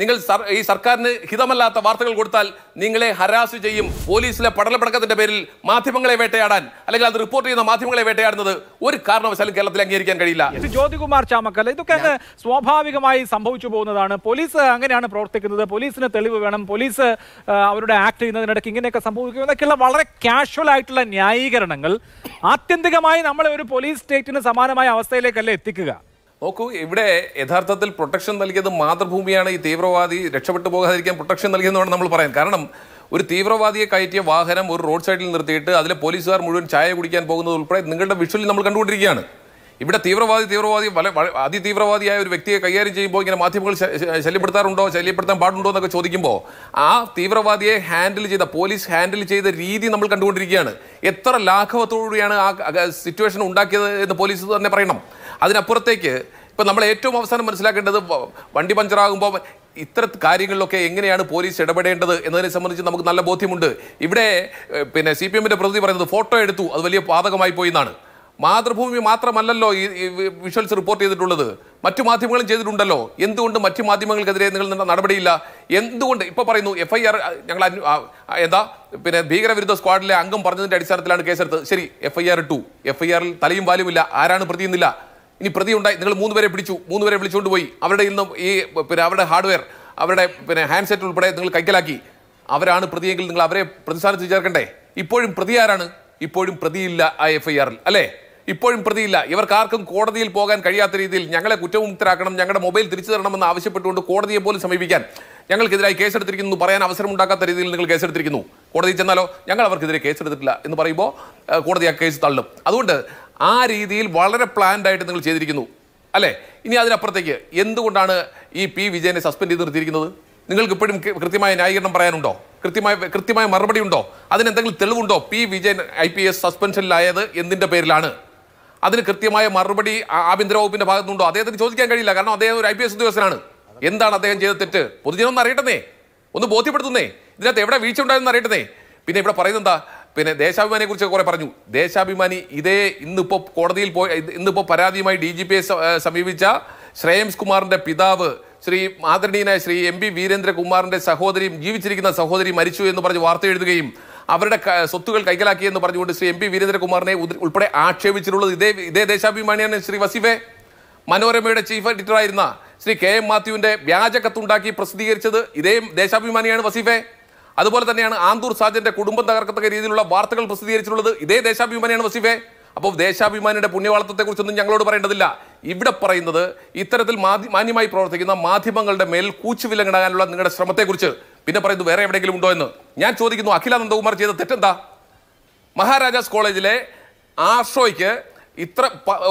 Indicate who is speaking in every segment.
Speaker 1: നിങ്ങൾ ഈ സർക്കാരിന് ഹിതമല്ലാത്ത വാർത്തകൾ കൊടുത്താൽ നിങ്ങളെ ഹരാസ് ചെയ്യും പോലീസിലെ പടലപ്പടക്കത്തിന്റെ പേരിൽ മാധ്യമങ്ങളെ വേട്ടയാടാൻ അല്ലെങ്കിൽ അത് റിപ്പോർട്ട് ചെയ്യുന്ന മാധ്യമങ്ങളെ വേട്ടയാടുന്നത് ഒരു കാരണവശാലും കേരളത്തിൽ അംഗീകരിക്കാൻ കഴിയില്ല ഇത് ജ്യോതികുമാർ ചാമക്കല്ല ഇതൊക്കെ അങ്ങ് സ്വാഭാവികമായി സംഭവിച്ചു പോകുന്നതാണ് പോലീസ് അങ്ങനെയാണ് പ്രവർത്തിക്കുന്നത് പോലീസിന് തെളിവ് വേണം പോലീസ് അവരുടെ ആക്ട് ചെയ്യുന്നതിനിടയ്ക്ക് ഇങ്ങനെയൊക്കെ സംഭവിക്കും എന്നൊക്കെയുള്ള വളരെ കാഷ്വൽ ആയിട്ടുള്ള ന്യായീകരണങ്ങൾ ആത്യന്തികമായി നമ്മളെ ഒരു പോലീസ് സ്റ്റേറ്റിന് സമാനമായ അവസ്ഥയിലേക്കല്ലേ എത്തിക്കുക നോക്കൂ ഇവിടെ യഥാർത്ഥത്തിൽ പ്രൊട്ടക്ഷൻ നൽകിയത് മാതൃഭൂമിയാണ് ഈ തീവ്രവാദി രക്ഷപ്പെട്ടു പോകാതിരിക്കാൻ പ്രൊട്ടക്ഷൻ നൽകിയെന്നാണ് നമ്മൾ പറയാൻ കാരണം ഒരു തീവ്രവാദിയെ കയറ്റിയ വാഹനം ഒരു റോഡ് സൈഡിൽ നിർത്തിയിട്ട് അതിലെ പോലീസുകാർ മുഴുവൻ ചായ കുടിക്കാൻ പോകുന്നത് ഉൾപ്പെടെ നിങ്ങളുടെ വിഷ്വലിൽ നമ്മൾ കണ്ടുകൊണ്ടിരിക്കുകയാണ് ഇവിടെ തീവ്രവാദി തീവ്രവാദി വളരെ അതിതീവ്രവാദിയായ ഒരു വ്യക്തിയെ കൈകാര്യം ചെയ്യുമ്പോൾ ഇങ്ങനെ മാധ്യമങ്ങൾ ശല്യപ്പെടുത്താറുണ്ടോ ശല്യപ്പെടുത്താൻ പാടുണ്ടോ എന്നൊക്കെ ചോദിക്കുമ്പോൾ ആ തീവ്രവാദിയെ ഹാൻഡിൽ ചെയ്ത പോലീസ് ഹാൻഡിൽ ചെയ്ത രീതി നമ്മൾ കണ്ടുകൊണ്ടിരിക്കുകയാണ് എത്ര ലാഘവത്തോടുകൂടിയാണ് ആ സിറ്റുവേഷൻ ഉണ്ടാക്കിയത് എന്ന് പോലീസ് തന്നെ പറയണം അതിനപ്പുറത്തേക്ക് ഇപ്പം നമ്മൾ ഏറ്റവും അവസാനം മനസ്സിലാക്കേണ്ടത് വണ്ടി പഞ്ചറാകുമ്പോൾ ഇത്ര കാര്യങ്ങളിലൊക്കെ എങ്ങനെയാണ് പോലീസ് ഇടപെടേണ്ടത് എന്നതിനെ സംബന്ധിച്ച് നമുക്ക് നല്ല ബോധ്യമുണ്ട് ഇവിടെ പിന്നെ സി പി എമ്മിൻ്റെ പ്രതി പറയുന്നത് ഫോട്ടോ എടുത്തു അത് വലിയ പാതകമായി പോയി എന്നാണ് മാതൃഭൂമി മാത്രമല്ലല്ലോ ഈ വിഷ്വൽസ് റിപ്പോർട്ട് ചെയ്തിട്ടുള്ളത് മറ്റു മാധ്യമങ്ങളും ചെയ്തിട്ടുണ്ടല്ലോ എന്തുകൊണ്ട് മറ്റു മാധ്യമങ്ങൾക്കെതിരെ നിങ്ങൾ നടപടിയില്ല എന്തുകൊണ്ട് ഇപ്പോൾ പറയുന്നു എഫ് ഐ ആർ ഞങ്ങൾ എന്താ പിന്നെ ഭീകരവിരുദ്ധ സ്ക്വാഡിലെ അംഗം പറഞ്ഞതിൻ്റെ അടിസ്ഥാനത്തിലാണ് കേസെടുത്ത് ശരി F I R to F I ആറിൽ തലയും വാലുമില്ല ആരാണ് പ്രതി എന്നില്ല ഇനി പ്രതി ഉണ്ടായി നിങ്ങൾ മൂന്ന് പേരെ പിടിച്ചു മൂന്ന് പേരെ വിളിച്ചുകൊണ്ട് പോയി അവരുടെ ഇന്നും ഈ പിന്നെ അവരുടെ ഹാർഡ്വെയർ അവരുടെ പിന്നെ ഹാൻഡ്സെറ്റ് ഉൾപ്പെടെ നിങ്ങൾ കൈക്കലാക്കി അവരാണ് പ്രതിയെങ്കിൽ നിങ്ങൾ അവരെ പ്രതിസ്ഥാനത്ത് ചേർക്കണ്ടേ ഇപ്പോഴും പ്രതി ആരാണ് ഇപ്പോഴും പ്രതിയില്ല ആ എഫ് ഐ ആറിൽ അല്ലേ ഇപ്പോഴും പ്രതിയില്ല ഇവർക്ക് ആർക്കും കോടതിയിൽ പോകാൻ കഴിയാത്ത രീതിയിൽ ഞങ്ങളെ കുറ്റമുക്തരാക്കണം ഞങ്ങളുടെ മൊബൈൽ തിരിച്ചു തരണമെന്ന് ആവശ്യപ്പെട്ടുകൊണ്ട് കോടതിയെ പോലും സമീപിക്കാൻ ഞങ്ങൾക്കെതിരായി കേസെടുത്തിരിക്കുന്നു പറയാൻ അവസരമുണ്ടാക്കാത്ത രീതിയിൽ നിങ്ങൾ കേസെടുത്തിരിക്കുന്നു കോടതി ചെന്നാലോ ഞങ്ങൾ അവർക്കെതിരെ കേസെടുത്തിട്ടില്ല എന്ന് പറയുമ്പോൾ കോടതി ആ കേസ് തള്ളും അതുകൊണ്ട് ആ രീതിയിൽ വളരെ പ്ലാൻഡ് ആയിട്ട് നിങ്ങൾ ചെയ്തിരിക്കുന്നു അല്ലേ ഇനി അതിനപ്പുറത്തേക്ക് എന്തുകൊണ്ടാണ് ഈ പി വിജയനെ സസ്പെൻഡ് ചെയ്ത് നിർത്തിയിരിക്കുന്നത് നിങ്ങൾക്ക് ഇപ്പോഴും കൃത്യമായ ന്യായീകരണം പറയാനുണ്ടോ കൃത്യമായ കൃത്യമായ മറുപടി ഉണ്ടോ അതിന് എന്തെങ്കിലും തെളിവുണ്ടോ P Vijayan I P S സസ്പെൻഷനിലായത് എന്തിൻ്റെ പേരിലാണ് അതിന് കൃത്യമായ മറുപടി ആഭ്യന്തര വകുപ്പിന്റെ ഭാഗത്തുനിന്നുണ്ടോ അദ്ദേഹത്തിന് ചോദിക്കാൻ കഴിയില്ല കാരണം അദ്ദേഹം ഒരു ഐ പി എസ് ഉദ്യോഗസ്ഥനാണ് എന്താണ് അദ്ദേഹം ചെയ്ത തെറ്റ് പൊതുജനം ഒന്ന് അറിയട്ടെന്നേ ഒന്ന് ബോധ്യപ്പെടുത്തുന്നേ ഇതിനകത്ത് എവിടെ വീഴ്ച ഉണ്ടായെന്ന് അറിയട്ടെ പിന്നെ ഇവിടെ പറയുന്നത് എന്താ പിന്നെ ദേശാഭിമാനിയെ കുറിച്ച് കുറെ പറഞ്ഞു ദേശാഭിമാനി ഇതേ ഇന്നിപ്പോ കോടതിയിൽ പോയി ഇന്നിപ്പോ പരാതിയുമായി ഡി ജി പിയെ സമീപിച്ച ശ്രേയംസ് കുമാറിന്റെ പിതാവ് ശ്രീ ആദരണീയനായ ശ്രീ എം പി വീരേന്ദ്രകുമാറിന്റെ സഹോദരിയും ജീവിച്ചിരിക്കുന്ന സഹോദരി മരിച്ചു എന്ന് പറഞ്ഞ് വാർത്ത എഴുതുകയും അവരുടെ സ്വത്തുകൾ എന്ന് പറഞ്ഞുകൊണ്ട് ശ്രീ എം പി വീരേന്ദ്രകുമാറിനെ ഉൾപ്പെടെ ആക്ഷേപിച്ചിട്ടുള്ളത് ഇതേ ഇതേ ദേശാഭിമാനിയാണ് ശ്രീ വസീഫെ മനോരമയുടെ ചീഫ് എഡിറ്ററായിരുന്ന ശ്രീ കെ എം മാത്യുവിൻ്റെ വ്യാജ കത്തുണ്ടാക്കി പ്രസിദ്ധീകരിച്ചത് ഇതേ ദേശാഭിമാനിയാണ് വസീഫെ അതുപോലെ തന്നെയാണ് ആന്തൂർ സാജന്റെ കുടുംബം തകർക്കത്തക്ക രീതിയിലുള്ള വാർത്തകൾ പ്രസിദ്ധീകരിച്ചിട്ടുള്ളത് ഇതേ ദേശാഭിമാനിയാണ് വസീഫെ അപ്പോൾ ദേശാഭിമാനിയുടെ പുണ്യവാളത്തെക്കുറിച്ചൊന്നും ഞങ്ങളോട് പറയേണ്ടതില്ല ഇവിടെ പറയുന്നത് ഇത്തരത്തിൽ മാന്യമായി പ്രവർത്തിക്കുന്ന മാധ്യമങ്ങളുടെ മേൽ കൂച്ചുവിലങ്ങിടാനുള്ള നിങ്ങളുടെ ശ്രമത്തെക്കുറിച്ച് പിന്നെ പറയുന്നു വേറെ എവിടെയെങ്കിലും ഉണ്ടോ എന്ന് ഞാൻ ചോദിക്കുന്നു അഖില നന്ദകുമാർ ചെയ്ത തെറ്റെന്താ മഹാരാജാസ് കോളേജിലെ ആഷോയ്ക്ക് ഇത്ര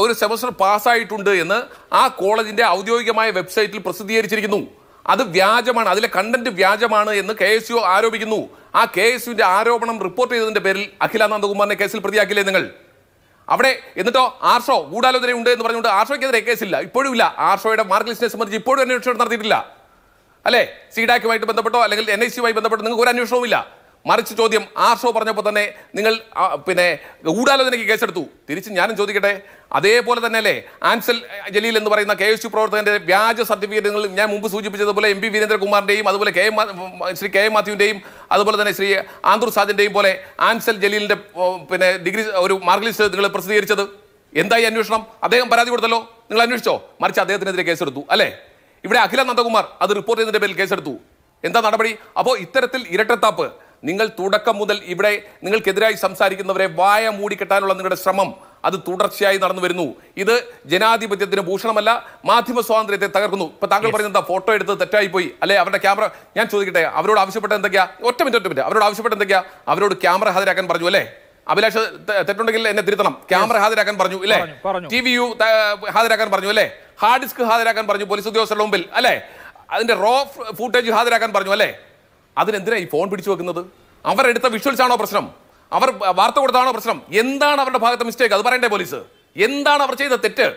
Speaker 1: ഒരു സെമസ്റ്റർ പാസ്സായിട്ടുണ്ട് എന്ന് ആ കോളേജിൻ്റെ ഔദ്യോഗികമായ വെബ്സൈറ്റിൽ പ്രസിദ്ധീകരിച്ചിരിക്കുന്നു അത് വ്യാജമാണ് അതിലെ കണ്ടന്റ് വ്യാജമാണ് എന്ന് കെ എസ് യു ആരോപിക്കുന്നു ആ കെ എസ് യുവിൻ്റെ ആരോപണം റിപ്പോർട്ട് ചെയ്തതിൻ്റെ പേരിൽ അഖില നന്ദകുമാറിനെ കേസിൽ പ്രതിയാക്കില്ലേ നിങ്ങൾ അവിടെ എന്നിട്ടോ ആർഷോ ഗൂഢാലോചന ഉണ്ട് എന്ന് പറഞ്ഞുകൊണ്ട് ആർഷോയ്ക്കെതിരെ കേസില്ല ഇപ്പോഴും ഇല്ല ആർഷോയുടെ മാർക്ക് ലിസ്റ്റിനെ സംബന്ധിച്ച് ഇപ്പോഴും അന്വേഷണം നടത്തിയിട്ടില്ല അല്ലേ സീഡാക്കുമായിട്ട് ബന്ധപ്പെട്ടോ അല്ലെങ്കിൽ എൻ ഐ സിയുമായി ബന്ധപ്പെട്ടോ നിങ്ങൾക്ക് ഒരു അന്വേഷണവുമില്ല മറിച്ച് ചോദ്യം ഷോ പറഞ്ഞപ്പോൾ തന്നെ നിങ്ങൾ പിന്നെ ഗൂഢാലോചനയ്ക്ക് കേസെടുത്തു തിരിച്ച് ഞാനും ചോദിക്കട്ടെ അതേപോലെ തന്നെ അല്ലേ ആൻസൽ ജലീൽ എന്ന് പറയുന്ന കെ എസ് യു പ്രവർത്തകന്റെ വ്യാജ സർട്ടിഫിക്കറ്റുകൾ ഞാൻ മുമ്പ് സൂചിപ്പിച്ചതുപോലെ എം പി വീരേന്ദ്രകുമാറിന്റെയും അതുപോലെ കെ ശ്രീ കെ എം മാത്യുവിന്റെയും അതുപോലെ തന്നെ ശ്രീ ആന്തൂർ സാജിന്റെയും പോലെ ആൻസൽ ജലീലിന്റെ പിന്നെ ഡിഗ്രി ഒരു മാർക്ക് ലിസ്റ്റ് നിങ്ങൾ പ്രസിദ്ധീകരിച്ചത് എന്തായി അന്വേഷണം അദ്ദേഹം പരാതി കൊടുത്തല്ലോ നിങ്ങൾ അന്വേഷിച്ചോ മറിച്ച് അദ്ദേഹത്തിനെതിരെ കേസെടുത്തു അല്ലേ ഇവിടെ അഖില നന്ദകുമാർ അത് റിപ്പോർട്ട് ചെയ്തതിൻ്റെ പേരിൽ കേസെടുത്തു എന്താ നടപടി അപ്പോൾ ഇത്തരത്തിൽ ഇരട്ടത്താപ്പ് നിങ്ങൾ തുടക്കം മുതൽ ഇവിടെ നിങ്ങൾക്കെതിരായി സംസാരിക്കുന്നവരെ വായ മൂടിക്കെട്ടാനുള്ള നിങ്ങളുടെ ശ്രമം അത് തുടർച്ചയായി നടന്നു വരുന്നു ഇത് ജനാധിപത്യത്തിന് ഭൂഷണമല്ല മാധ്യമ സ്വാതന്ത്ര്യത്തെ തകർക്കുന്നു ഇപ്പൊ താങ്കൾ പറഞ്ഞ എന്താ ഫോട്ടോ എടുത്ത് തെറ്റായി പോയി അല്ലെ അവരുടെ ക്യാമറ ഞാൻ ചോദിക്കട്ടെ അവരോട് ആവശ്യപ്പെട്ട എന്തൊക്കെയാ ഒറ്റ മിനിറ്റ് ഒറ്റ മിനിറ്റ് അവരോട് ആവശ്യപ്പെട്ട എന്തൊക്കെയാ അവരോട് ക്യാമറ ഹാജരാക്കാൻ പറഞ്ഞു അല്ലേ അഭിലാഷ് തെറ്റുണ്ടെങ്കിൽ എന്നെ തിരുത്തണം ക്യാമറ ഹാജരാക്കാൻ പറഞ്ഞു അല്ലേ ടി വി യു ഹാജരാക്കാൻ പറഞ്ഞു അല്ലേ ഹാർഡ് ഡിസ്ക് ഹാജരാക്കാൻ പറഞ്ഞു പോലീസ് ഉദ്യോഗസ്ഥരുടെ മുമ്പിൽ അല്ലേ അതിന്റെ റോ ഫൂട്ടേജ് ഹാജരാക്കാൻ പറഞ്ഞു അല്ലേ അതിനെന്തിനാ ഈ ഫോൺ പിടിച്ചു വെക്കുന്നത് അവരെടുത്ത വിഷ്വൽസ് ആണോ പ്രശ്നം അവർ വാർത്ത കൊടുത്താണോ പ്രശ്നം എന്താണ് അവരുടെ ഭാഗത്തെ മിസ്റ്റേക്ക് അത് പറയണ്ടേ പോലീസ് എന്താണ് അവർ ചെയ്ത തെറ്റ്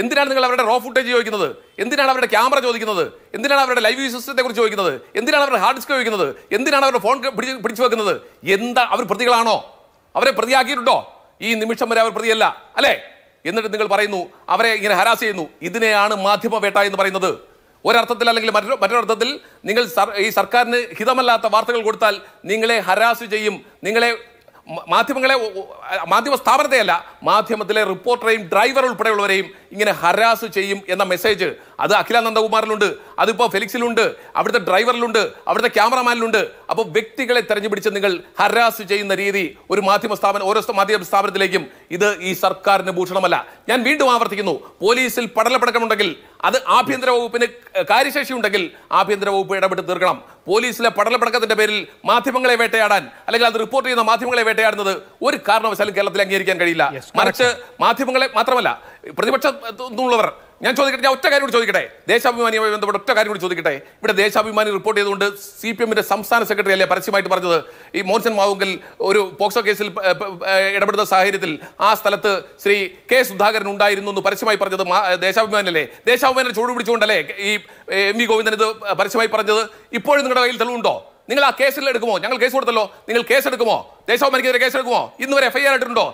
Speaker 1: എന്തിനാണ് നിങ്ങൾ അവരുടെ റോ ഫുട്ടേജ് ചോദിക്കുന്നത് എന്തിനാണ് അവരുടെ ക്യാമറ ചോദിക്കുന്നത് എന്തിനാണ് അവരുടെ ലൈവ് സിസ്റ്റത്തെ കുറിച്ച് ചോദിക്കുന്നത് എന്തിനാണ് അവരുടെ ഹാർഡ് ഡിസ്ക് ചോദിക്കുന്നത് എന്തിനാണ് അവരുടെ ഫോൺ പിടിച്ചു വെക്കുന്നത് എന്താ അവർ പ്രതികളാണോ അവരെ പ്രതിയാക്കിയിട്ടുണ്ടോ ഈ നിമിഷം വരെ അവർ പ്രതിയല്ല അല്ലേ എന്നിട്ട് നിങ്ങൾ പറയുന്നു അവരെ ഇങ്ങനെ ഹരാസ് ചെയ്യുന്നു ഇതിനെയാണ് മാധ്യമ വേട്ട എന്ന് പറയുന്നത് ഒരർത്ഥത്തിൽ അല്ലെങ്കിൽ മറ്റൊരു മറ്റൊരർത്ഥത്തിൽ നിങ്ങൾ ഈ സർക്കാരിന് ഹിതമല്ലാത്ത വാർത്തകൾ കൊടുത്താൽ നിങ്ങളെ ഹരാസ് ചെയ്യും നിങ്ങളെ മാധ്യമങ്ങളെ മാധ്യമ സ്ഥാപനത്തെയല്ല മാധ്യമത്തിലെ റിപ്പോർട്ടറെയും ഡ്രൈവർ ഉൾപ്പെടെയുള്ളവരെയും ഇങ്ങനെ ഹരാസ് ചെയ്യും എന്ന മെസ്സേജ് അത് അഖില നന്ദകുമാറിലുണ്ട് അതിപ്പോൾ ഫെലിക്സിലുണ്ട് അവിടുത്തെ ഡ്രൈവറിലുണ്ട് അവിടുത്തെ ക്യാമറമാനിലുണ്ട് അപ്പോൾ വ്യക്തികളെ തെരഞ്ഞുപിടിച്ച് നിങ്ങൾ ഹരാസ് ചെയ്യുന്ന രീതി ഒരു മാധ്യമ സ്ഥാപനം ഓരോ മാധ്യമ സ്ഥാപനത്തിലേക്കും ഇത് ഈ സർക്കാരിന് ഭൂഷണമല്ല ഞാൻ വീണ്ടും ആവർത്തിക്കുന്നു പോലീസിൽ പടലപ്പടക്കമുണ്ടെങ്കിൽ അത് ആഭ്യന്തര വകുപ്പിന് കാര്യശേഷി ഉണ്ടെങ്കിൽ ആഭ്യന്തര വകുപ്പ് ഇടപെട്ട് തീർക്കണം പോലീസിലെ പടലപ്പടക്കത്തിന്റെ പേരിൽ മാധ്യമങ്ങളെ വേട്ടയാടാൻ അല്ലെങ്കിൽ അത് റിപ്പോർട്ട് ചെയ്യുന്ന മാധ്യമങ്ങളെ വേട്ടയാടുന്നത് ഒരു കാരണവശാലും കേരളത്തിൽ അംഗീകരിക്കാൻ കഴിയില്ല മറിച്ച് മാധ്യമങ്ങളെ മാത്രമല്ല പ്രതിപക്ഷത്തുള്ളവർ ഞാൻ ചോദിക്കട്ടെ ഞാൻ ഒറ്റ കാര്യം കൂടി ചോദിക്കട്ടെ ദേശാഭിമാനിയുമായി ബന്ധപ്പെട്ട് ഒറ്റ കാര്യം കൂടി ചോദിക്കട്ടെ ഇവിടെ ദേശാഭിമാനി റിപ്പോർട്ട് ചെയ്തുകൊണ്ട് സി പി എമ്മിൻ്റെ സംസ്ഥാന സെക്രട്ടറി അല്ലേ പരസ്യമായിട്ട് പറഞ്ഞത് ഈ മോഹൻസൻ മാവുങ്കൽ ഒരു പോക്സോ കേസിൽ ഇടപെടുന്ന സാഹചര്യത്തിൽ ആ സ്ഥലത്ത് ശ്രീ കെ സുധാകരൻ ഉണ്ടായിരുന്നു എന്ന് പരസ്യമായി പറഞ്ഞത് ദേശാഭിമാനല്ലേ ദേശാഭിമാനെ ചൂട് പിടിച്ചുകൊണ്ടല്ലേ ഈ എം വി ഗോവിന്ദൻ ഇത് പരസ്യമായി പറഞ്ഞത് ഇപ്പോഴും നിങ്ങളുടെ കയ്യിൽ തെളിവുണ്ടോ നിങ്ങൾ ആ കേസിൽ എടുക്കുമോ ഞങ്ങൾ കേസ് കൊടുത്തല്ലോ നിങ്ങൾ കേസ് എടുക്കുമോ ദേശാഭിമാനിക്കെതിരെ കേസ് എടുക്കുമോ ഇന്ന് വരെ എഫ്ഐആർ ഇട്ടിട്ടുണ്ടോ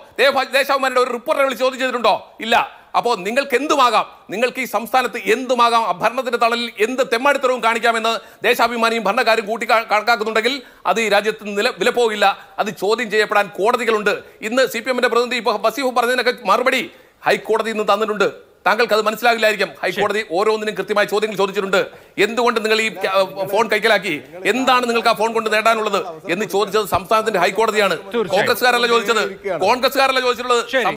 Speaker 1: ദേശാഭിമാനിയുടെ ഒരു റിപ്പോർട്ടറെ വിളിച്ച് ചോദിച്ചിട്ടുണ്ടോ ഇല്ല അപ്പോൾ നിങ്ങൾക്ക് എന്തുമാകാം നിങ്ങൾക്ക് ഈ സംസ്ഥാനത്ത് എന്തുമാകാം ഭരണത്തിന്റെ തളലിൽ എന്ത് തെമ്മാടിത്തരവും കാണിക്കാമെന്ന് ദേശാഭിമാനിയും ഭരണകാരും കൂട്ടി കണക്കാക്കുന്നുണ്ടെങ്കിൽ അത് ഈ രാജ്യത്ത് നില വിലപ്പോവില്ല അത് ചോദ്യം ചെയ്യപ്പെടാൻ കോടതികളുണ്ട് ഇന്ന് സി പി എമ്മിൻ്റെ പ്രതിനിധി ഇപ്പോൾ ബസീഫ് പറഞ്ഞതിനൊക്കെ മറുപടി ഹൈക്കോടതി നിന്ന് തന്നിട്ടുണ്ട് താങ്കൾക്ക് അത് മനസ്സിലാകില്ലായിരിക്കും ഹൈക്കോടതി ഓരോന്നിനും കൃത്യമായ ചോദ്യങ്ങൾ ചോദിച്ചിട്ടുണ്ട് എന്തുകൊണ്ട് നിങ്ങൾ ഈ ഫോൺ കൈക്കലാക്കി എന്താണ് നിങ്ങൾക്ക് ആ ഫോൺ കൊണ്ട് നേടാനുള്ളത് എന്ന് ചോദിച്ചത് സംസ്ഥാനത്തിന്റെ ഹൈക്കോടതിയാണ് കോൺഗ്രസ്സുകാരല്ല ചോദിച്ചത് കോൺഗ്രസ്സുകാരല്ല ചോദിച്ചിട്ടുള്ളത്